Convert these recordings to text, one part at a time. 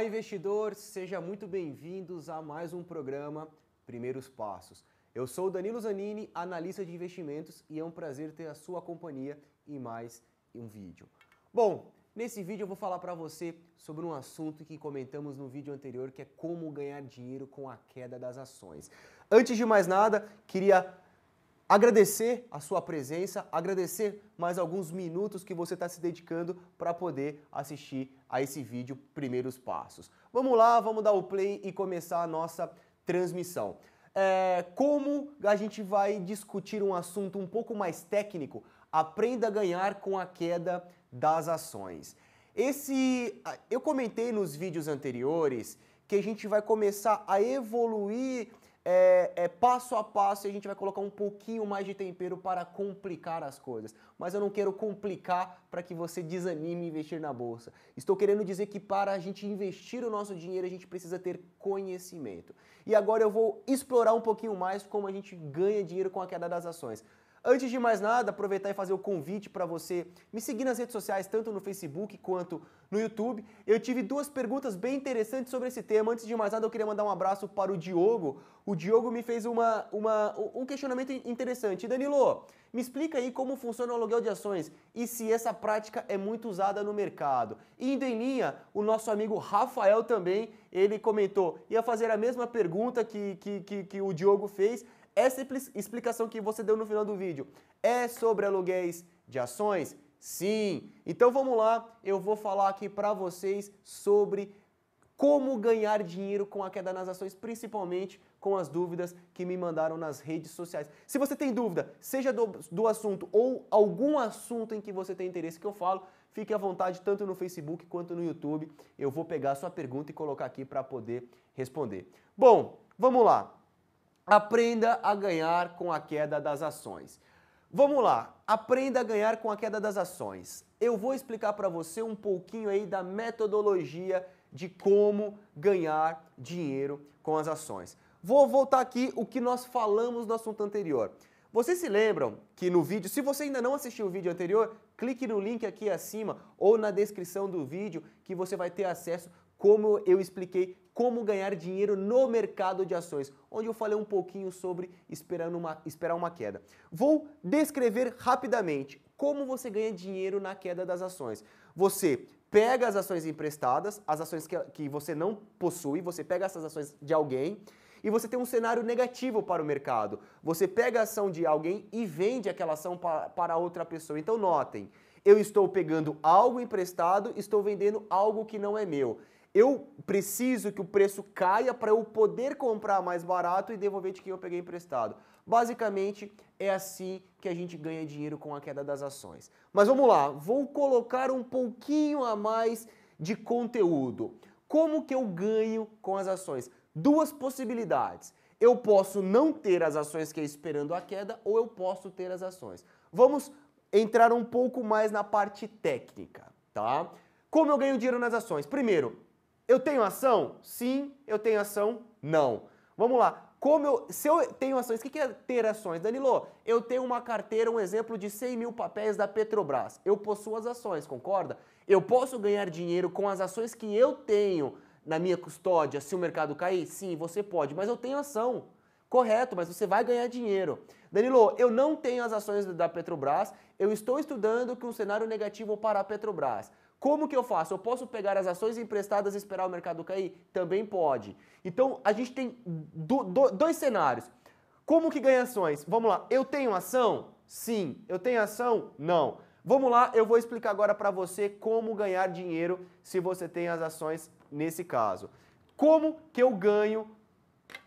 Olá, investidor! Seja muito bem-vindos a mais um programa Primeiros Passos. Eu sou o Danilo Zanini, analista de investimentos, e é um prazer ter a sua companhia em mais um vídeo. Bom, nesse vídeo eu vou falar para você sobre um assunto que comentamos no vídeo anterior, que é como ganhar dinheiro com a queda das ações. Antes de mais nada, queria agradecer a sua presença, agradecer mais alguns minutos que você está se dedicando para poder assistir a esse vídeo Primeiros Passos. Vamos lá, vamos dar o play e começar a nossa transmissão. É, como a gente vai discutir um assunto um pouco mais técnico, aprenda a ganhar com a queda das ações. Esse, eu comentei nos vídeos anteriores que a gente vai começar a evoluir é, é, passo a passo e a gente vai colocar um pouquinho mais de tempero para complicar as coisas. Mas eu não quero complicar para que você desanime investir na bolsa. Estou querendo dizer que para a gente investir o nosso dinheiro, a gente precisa ter conhecimento. E agora eu vou explorar um pouquinho mais como a gente ganha dinheiro com a queda das ações. Antes de mais nada, aproveitar e fazer o convite para você me seguir nas redes sociais, tanto no Facebook quanto no YouTube. Eu tive duas perguntas bem interessantes sobre esse tema. Antes de mais nada, eu queria mandar um abraço para o Diogo. O Diogo me fez uma, uma, um questionamento interessante. Danilo, me explica aí como funciona o aluguel de ações e se essa prática é muito usada no mercado. Indo em linha, o nosso amigo Rafael também, ele comentou, ia fazer a mesma pergunta que, que, que, que o Diogo fez essa explicação que você deu no final do vídeo é sobre aluguéis de ações? Sim. Então vamos lá, eu vou falar aqui para vocês sobre como ganhar dinheiro com a queda nas ações, principalmente com as dúvidas que me mandaram nas redes sociais. Se você tem dúvida, seja do, do assunto ou algum assunto em que você tem interesse que eu falo, fique à vontade tanto no Facebook quanto no YouTube. Eu vou pegar a sua pergunta e colocar aqui para poder responder. Bom, vamos lá. Aprenda a ganhar com a queda das ações. Vamos lá, aprenda a ganhar com a queda das ações. Eu vou explicar para você um pouquinho aí da metodologia de como ganhar dinheiro com as ações. Vou voltar aqui o que nós falamos no assunto anterior. Vocês se lembram que no vídeo, se você ainda não assistiu o vídeo anterior, clique no link aqui acima ou na descrição do vídeo que você vai ter acesso como eu expliquei como Ganhar Dinheiro no Mercado de Ações, onde eu falei um pouquinho sobre esperando uma, esperar uma queda. Vou descrever rapidamente como você ganha dinheiro na queda das ações. Você pega as ações emprestadas, as ações que, que você não possui, você pega essas ações de alguém e você tem um cenário negativo para o mercado. Você pega a ação de alguém e vende aquela ação para, para outra pessoa. Então, notem, eu estou pegando algo emprestado, estou vendendo algo que não é meu eu preciso que o preço caia para eu poder comprar mais barato e devolver de quem eu peguei emprestado. Basicamente, é assim que a gente ganha dinheiro com a queda das ações. Mas vamos lá, vou colocar um pouquinho a mais de conteúdo. Como que eu ganho com as ações? Duas possibilidades. Eu posso não ter as ações que é esperando a queda ou eu posso ter as ações. Vamos entrar um pouco mais na parte técnica, tá? Como eu ganho dinheiro nas ações? Primeiro, eu tenho ação? Sim. Eu tenho ação? Não. Vamos lá. Como eu, se eu tenho ações, o que é ter ações? Danilo, eu tenho uma carteira, um exemplo de 100 mil papéis da Petrobras. Eu possuo as ações, concorda? Eu posso ganhar dinheiro com as ações que eu tenho na minha custódia se o mercado cair? Sim, você pode, mas eu tenho ação. Correto, mas você vai ganhar dinheiro. Danilo, eu não tenho as ações da Petrobras, eu estou estudando que um cenário negativo para a Petrobras. Como que eu faço? Eu posso pegar as ações emprestadas e esperar o mercado cair? Também pode. Então a gente tem do, do, dois cenários. Como que ganha ações? Vamos lá, eu tenho ação? Sim. Eu tenho ação? Não. Vamos lá, eu vou explicar agora para você como ganhar dinheiro se você tem as ações nesse caso. Como que eu ganho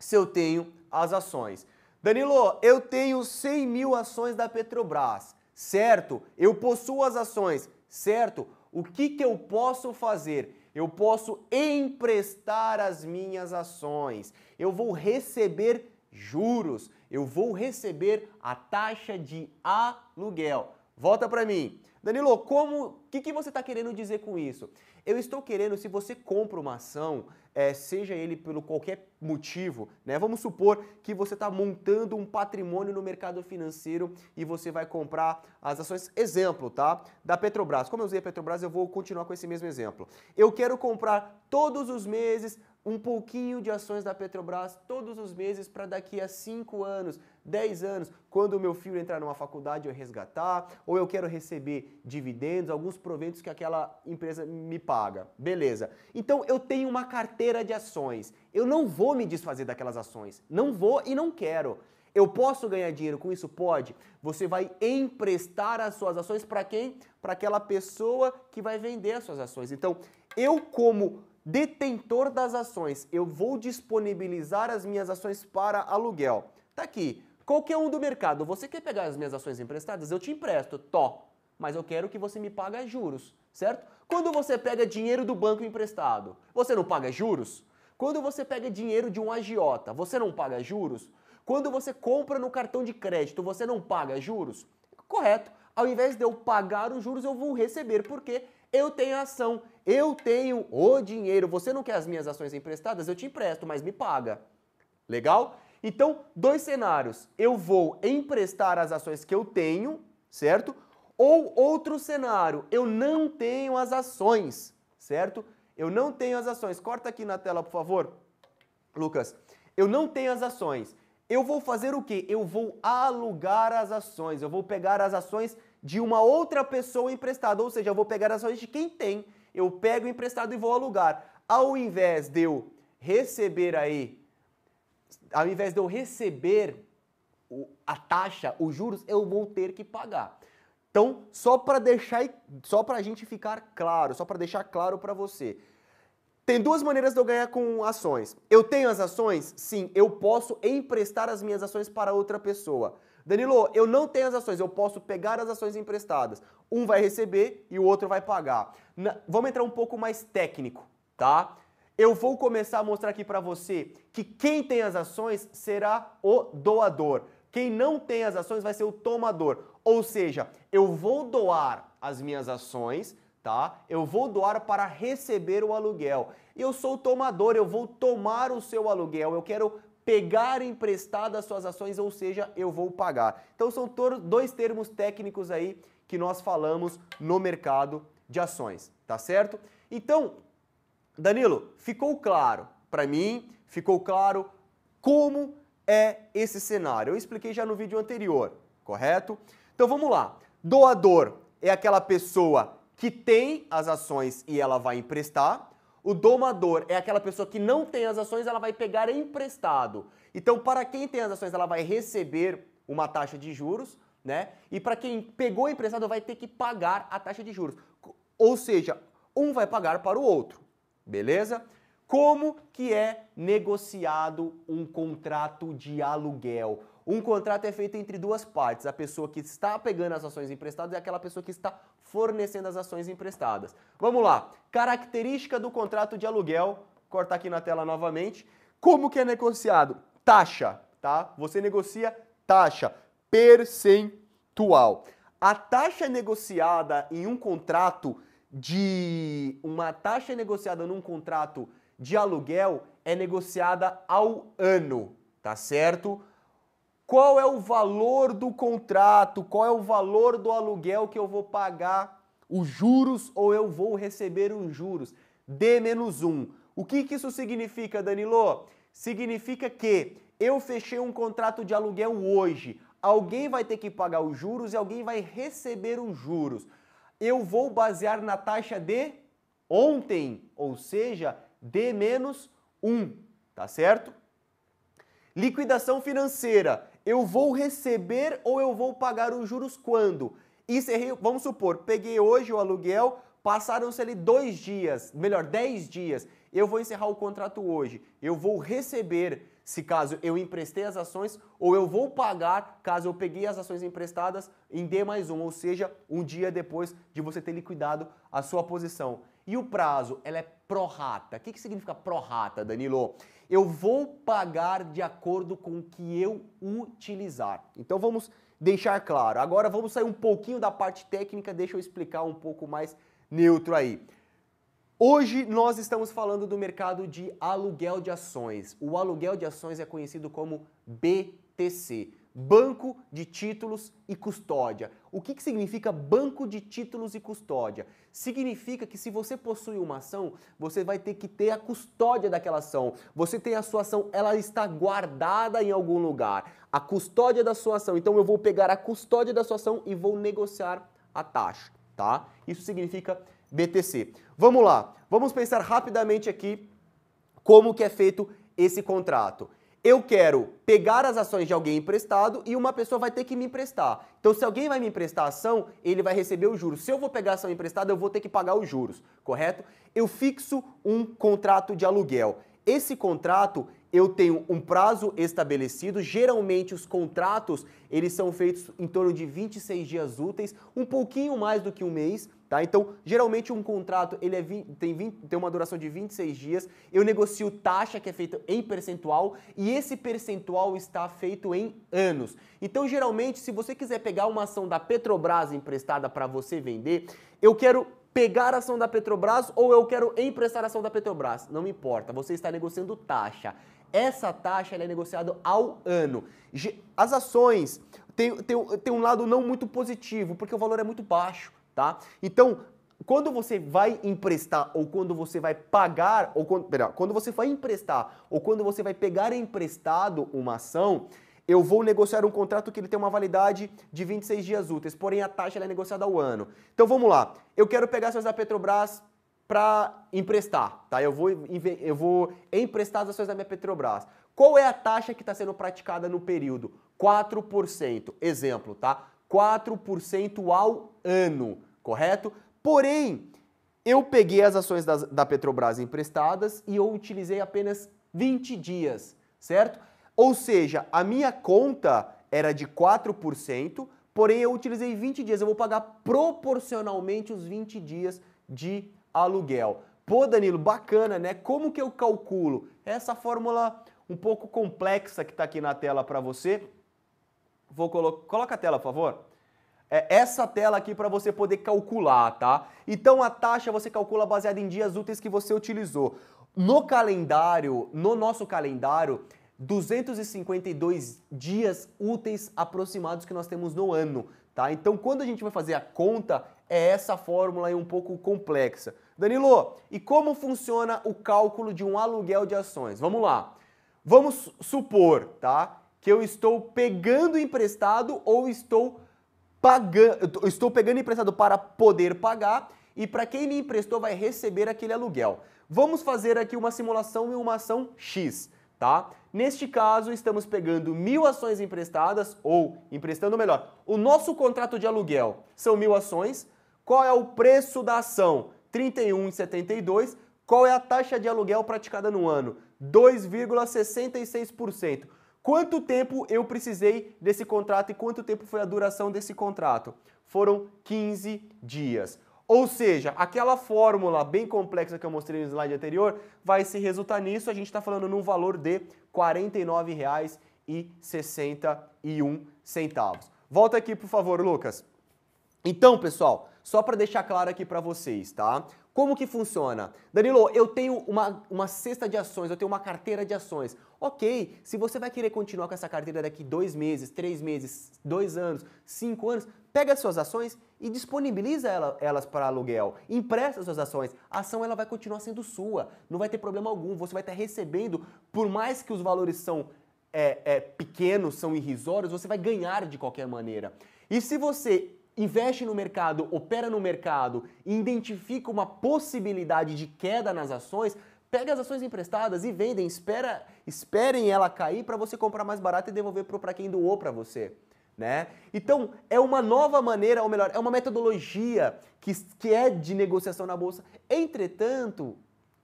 se eu tenho as ações? Danilo, eu tenho 100 mil ações da Petrobras, certo? Eu possuo as ações, certo? O que, que eu posso fazer? Eu posso emprestar as minhas ações, eu vou receber juros, eu vou receber a taxa de aluguel. Volta para mim. Danilo, como, o que, que você está querendo dizer com isso? Eu estou querendo, se você compra uma ação, é, seja ele pelo qualquer motivo, né? Vamos supor que você está montando um patrimônio no mercado financeiro e você vai comprar as ações, exemplo, tá? Da Petrobras. Como eu usei a Petrobras, eu vou continuar com esse mesmo exemplo. Eu quero comprar todos os meses um pouquinho de ações da Petrobras todos os meses para daqui a 5 anos, 10 anos, quando o meu filho entrar numa faculdade eu resgatar, ou eu quero receber dividendos, alguns proventos que aquela empresa me paga. Beleza. Então eu tenho uma carteira de ações. Eu não vou me desfazer daquelas ações. Não vou e não quero. Eu posso ganhar dinheiro com isso? Pode. Você vai emprestar as suas ações para quem? Para aquela pessoa que vai vender as suas ações. Então, eu como detentor das ações, eu vou disponibilizar as minhas ações para aluguel. Tá aqui, qualquer um do mercado, você quer pegar as minhas ações emprestadas? Eu te empresto, to, mas eu quero que você me pague juros, certo? Quando você pega dinheiro do banco emprestado, você não paga juros? Quando você pega dinheiro de um agiota, você não paga juros? Quando você compra no cartão de crédito, você não paga juros? Correto. Ao invés de eu pagar os juros, eu vou receber, porque eu tenho ação, eu tenho o dinheiro. Você não quer as minhas ações emprestadas? Eu te empresto, mas me paga. Legal? Então, dois cenários. Eu vou emprestar as ações que eu tenho, certo? Ou outro cenário, eu não tenho as ações, certo? Eu não tenho as ações. Corta aqui na tela, por favor. Lucas, eu não tenho as ações. Eu vou fazer o quê? Eu vou alugar as ações. Eu vou pegar as ações de uma outra pessoa emprestada. Ou seja, eu vou pegar as ações de quem tem, eu pego emprestado e vou alugar. Ao invés de eu receber aí, ao invés de eu receber a taxa, os juros, eu vou ter que pagar. Então, só para deixar, só para a gente ficar claro, só para deixar claro para você, tem duas maneiras de eu ganhar com ações. Eu tenho as ações? Sim, eu posso emprestar as minhas ações para outra pessoa. Danilo, eu não tenho as ações, eu posso pegar as ações emprestadas. Um vai receber e o outro vai pagar. Na... Vamos entrar um pouco mais técnico, tá? Eu vou começar a mostrar aqui para você que quem tem as ações será o doador. Quem não tem as ações vai ser o tomador. Ou seja, eu vou doar as minhas ações, tá? Eu vou doar para receber o aluguel. Eu sou o tomador, eu vou tomar o seu aluguel, eu quero pegar emprestadas suas ações, ou seja, eu vou pagar. Então são dois termos técnicos aí que nós falamos no mercado de ações, tá certo? Então, Danilo, ficou claro para mim, ficou claro como é esse cenário. Eu expliquei já no vídeo anterior, correto? Então vamos lá. Doador é aquela pessoa que tem as ações e ela vai emprestar. O domador é aquela pessoa que não tem as ações, ela vai pegar emprestado. Então, para quem tem as ações, ela vai receber uma taxa de juros, né? E para quem pegou emprestado, vai ter que pagar a taxa de juros. Ou seja, um vai pagar para o outro, beleza? Como que é negociado um contrato de aluguel? Um contrato é feito entre duas partes, a pessoa que está pegando as ações emprestadas e aquela pessoa que está fornecendo as ações emprestadas. Vamos lá. Característica do contrato de aluguel, cortar aqui na tela novamente. Como que é negociado? Taxa, tá? Você negocia taxa percentual. A taxa negociada em um contrato de uma taxa negociada num contrato de aluguel é negociada ao ano, tá certo? Qual é o valor do contrato? Qual é o valor do aluguel que eu vou pagar os juros ou eu vou receber os juros? D-1. O que, que isso significa, Danilo? Significa que eu fechei um contrato de aluguel hoje. Alguém vai ter que pagar os juros e alguém vai receber os juros. Eu vou basear na taxa de ontem, ou seja, D menos 1, tá certo? Liquidação financeira eu vou receber ou eu vou pagar os juros quando? Encerrei, é vamos supor, peguei hoje o aluguel, passaram-se ali dois dias, melhor, dez dias. Eu vou encerrar o contrato hoje. Eu vou receber, se caso eu emprestei as ações, ou eu vou pagar, caso eu peguei as ações emprestadas, em D mais um, ou seja, um dia depois de você ter liquidado a sua posição. E o prazo, ela é prorata. O que, que significa prorata, Danilo? Eu vou pagar de acordo com o que eu utilizar. Então vamos deixar claro. Agora vamos sair um pouquinho da parte técnica, deixa eu explicar um pouco mais neutro aí. Hoje nós estamos falando do mercado de aluguel de ações. O aluguel de ações é conhecido como BTC banco de títulos e custódia. O que, que significa banco de títulos e custódia? Significa que se você possui uma ação, você vai ter que ter a custódia daquela ação. Você tem a sua ação, ela está guardada em algum lugar. A custódia da sua ação. Então eu vou pegar a custódia da sua ação e vou negociar a taxa, tá? Isso significa BTC. Vamos lá, vamos pensar rapidamente aqui como que é feito esse contrato eu quero pegar as ações de alguém emprestado e uma pessoa vai ter que me emprestar. Então, se alguém vai me emprestar a ação, ele vai receber os juros. Se eu vou pegar a ação emprestada, eu vou ter que pagar os juros, correto? Eu fixo um contrato de aluguel. Esse contrato eu tenho um prazo estabelecido. Geralmente os contratos, eles são feitos em torno de 26 dias úteis, um pouquinho mais do que um mês, tá? Então, geralmente um contrato, ele é 20, tem, 20, tem uma duração de 26 dias. Eu negocio taxa que é feita em percentual e esse percentual está feito em anos. Então, geralmente, se você quiser pegar uma ação da Petrobras emprestada para você vender, eu quero pegar a ação da Petrobras ou eu quero emprestar a ação da Petrobras, não me importa, você está negociando taxa. Essa taxa é negociada ao ano. As ações têm, têm, têm um lado não muito positivo, porque o valor é muito baixo, tá? Então, quando você vai emprestar ou quando você vai pagar ou quando, quando você vai emprestar ou quando você vai pegar emprestado uma ação, eu vou negociar um contrato que ele tem uma validade de 26 dias úteis, porém a taxa é negociada ao ano. Então vamos lá. Eu quero pegar ações da Petrobras para emprestar, tá? Eu vou, eu vou emprestar as ações da minha Petrobras. Qual é a taxa que está sendo praticada no período? 4%. Exemplo, tá? 4% ao ano, correto? Porém, eu peguei as ações da, da Petrobras emprestadas e eu utilizei apenas 20 dias, certo? Ou seja, a minha conta era de 4%, porém eu utilizei 20 dias. Eu vou pagar proporcionalmente os 20 dias de aluguel. Pô, Danilo, bacana, né? Como que eu calculo? Essa fórmula um pouco complexa que está aqui na tela para você. Vou colo Coloca a tela, por favor. É essa tela aqui para você poder calcular, tá? Então a taxa você calcula baseada em dias úteis que você utilizou. No calendário, no nosso calendário, 252 dias úteis aproximados que nós temos no ano, tá? Então quando a gente vai fazer a conta, é essa fórmula aí um pouco complexa. Danilo, e como funciona o cálculo de um aluguel de ações? Vamos lá. Vamos supor, tá? Que eu estou pegando emprestado ou estou pagando, estou pegando emprestado para poder pagar e para quem me emprestou vai receber aquele aluguel. Vamos fazer aqui uma simulação em uma ação X, tá? Neste caso, estamos pegando mil ações emprestadas, ou emprestando melhor, o nosso contrato de aluguel são mil ações. Qual é o preço da ação? 31,72. Qual é a taxa de aluguel praticada no ano? 2,66%. Quanto tempo eu precisei desse contrato e quanto tempo foi a duração desse contrato? Foram 15 dias. Ou seja, aquela fórmula bem complexa que eu mostrei no slide anterior vai se resultar nisso. A gente está falando num valor de R$ 49,61. Volta aqui, por favor, Lucas. Então, pessoal, só para deixar claro aqui para vocês, tá? Como que funciona? Danilo, eu tenho uma, uma cesta de ações, eu tenho uma carteira de ações. Ok, se você vai querer continuar com essa carteira daqui dois meses, três meses, dois anos, cinco anos, pega as suas ações e disponibiliza ela, elas para aluguel. Empresta as suas ações. A ação ela vai continuar sendo sua, não vai ter problema algum. Você vai estar recebendo, por mais que os valores são é, é, pequenos, são irrisórios, você vai ganhar de qualquer maneira. E se você investe no mercado, opera no mercado e identifica uma possibilidade de queda nas ações, pega as ações emprestadas e vendem, espera, esperem ela cair para você comprar mais barato e devolver para quem doou para você. Né? Então, é uma nova maneira, ou melhor, é uma metodologia que, que é de negociação na bolsa. Entretanto,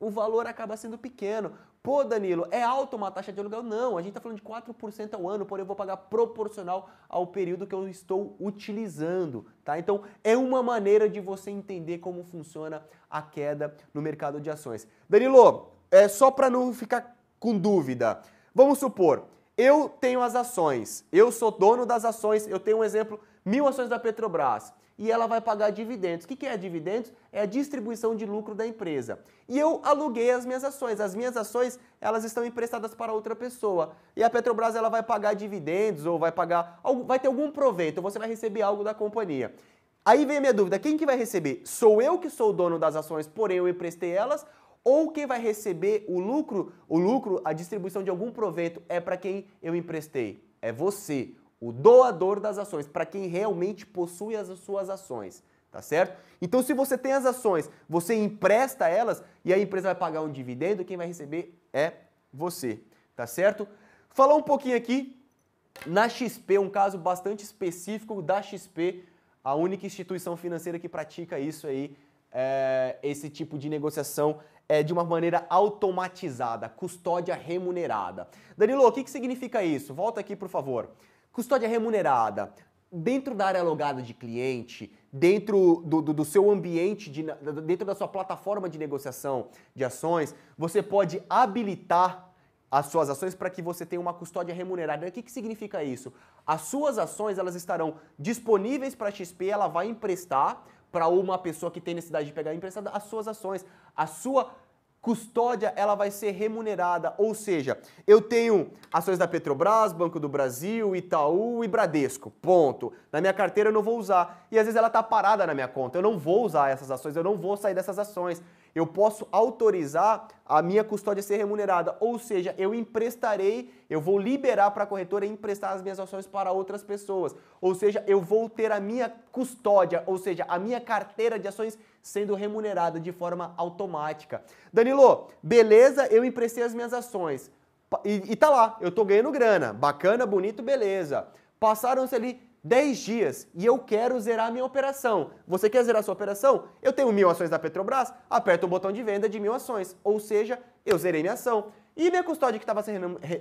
o valor acaba sendo pequeno, Pô, Danilo, é alta uma taxa de aluguel? Não, a gente está falando de 4% ao ano, porém eu vou pagar proporcional ao período que eu estou utilizando, tá? Então é uma maneira de você entender como funciona a queda no mercado de ações. Danilo, é só para não ficar com dúvida, vamos supor, eu tenho as ações, eu sou dono das ações, eu tenho um exemplo, mil ações da Petrobras e ela vai pagar dividendos. O que, é dividendos? É a distribuição de lucro da empresa. E eu aluguei as minhas ações. As minhas ações elas estão emprestadas para outra pessoa. E a Petrobras ela vai pagar dividendos ou vai pagar vai ter algum proveito. Você vai receber algo da companhia. Aí vem a minha dúvida: quem que vai receber? Sou eu que sou o dono das ações, porém eu emprestei elas? Ou quem vai receber o lucro, o lucro, a distribuição de algum proveito é para quem eu emprestei? É você o doador das ações, para quem realmente possui as suas ações, tá certo? Então, se você tem as ações, você empresta elas e a empresa vai pagar um dividendo, quem vai receber é você, tá certo? Falar um pouquinho aqui na XP, um caso bastante específico da XP, a única instituição financeira que pratica isso aí, é, esse tipo de negociação é, de uma maneira automatizada, custódia remunerada. Danilo, o que, que significa isso? Volta aqui, por favor. Custódia remunerada, dentro da área logada de cliente, dentro do, do, do seu ambiente, de, dentro da sua plataforma de negociação de ações, você pode habilitar as suas ações para que você tenha uma custódia remunerada. O que, que significa isso? As suas ações elas estarão disponíveis para a XP, ela vai emprestar para uma pessoa que tem necessidade de pegar emprestada as suas ações. A sua custódia ela vai ser remunerada, ou seja, eu tenho ações da Petrobras, Banco do Brasil, Itaú e Bradesco, ponto. Na minha carteira eu não vou usar e às vezes ela está parada na minha conta, eu não vou usar essas ações, eu não vou sair dessas ações eu posso autorizar a minha custódia ser remunerada, ou seja, eu emprestarei, eu vou liberar para a corretora emprestar as minhas ações para outras pessoas, ou seja, eu vou ter a minha custódia, ou seja, a minha carteira de ações sendo remunerada de forma automática. Danilo, beleza, eu emprestei as minhas ações e, e tá lá, eu tô ganhando grana, bacana, bonito, beleza. Passaram-se ali 10 dias e eu quero zerar a minha operação. Você quer zerar a sua operação? Eu tenho mil ações da Petrobras, aperta o botão de venda de mil ações. Ou seja, eu zerei minha ação. E minha custódia que estava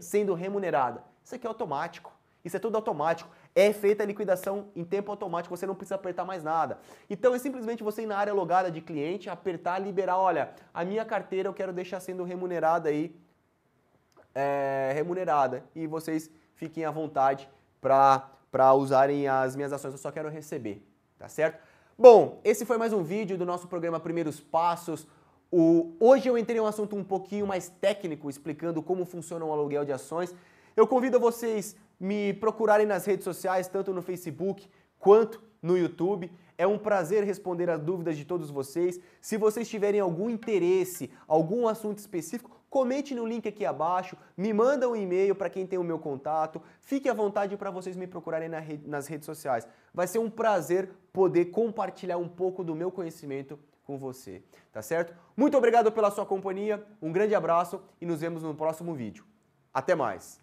sendo remunerada? Isso aqui é automático. Isso é tudo automático. É feita a liquidação em tempo automático, você não precisa apertar mais nada. Então é simplesmente você ir na área logada de cliente, apertar, liberar, olha, a minha carteira eu quero deixar sendo remunerada aí, é, remunerada. E vocês fiquem à vontade para para usarem as minhas ações, eu só quero receber, tá certo? Bom, esse foi mais um vídeo do nosso programa Primeiros Passos. O... Hoje eu entrei em um assunto um pouquinho mais técnico, explicando como funciona um aluguel de ações. Eu convido vocês me procurarem nas redes sociais, tanto no Facebook quanto no YouTube. É um prazer responder as dúvidas de todos vocês. Se vocês tiverem algum interesse, algum assunto específico, comente no link aqui abaixo, me manda um e-mail para quem tem o meu contato, fique à vontade para vocês me procurarem na nas redes sociais. Vai ser um prazer poder compartilhar um pouco do meu conhecimento com você, tá certo? Muito obrigado pela sua companhia, um grande abraço e nos vemos no próximo vídeo. Até mais!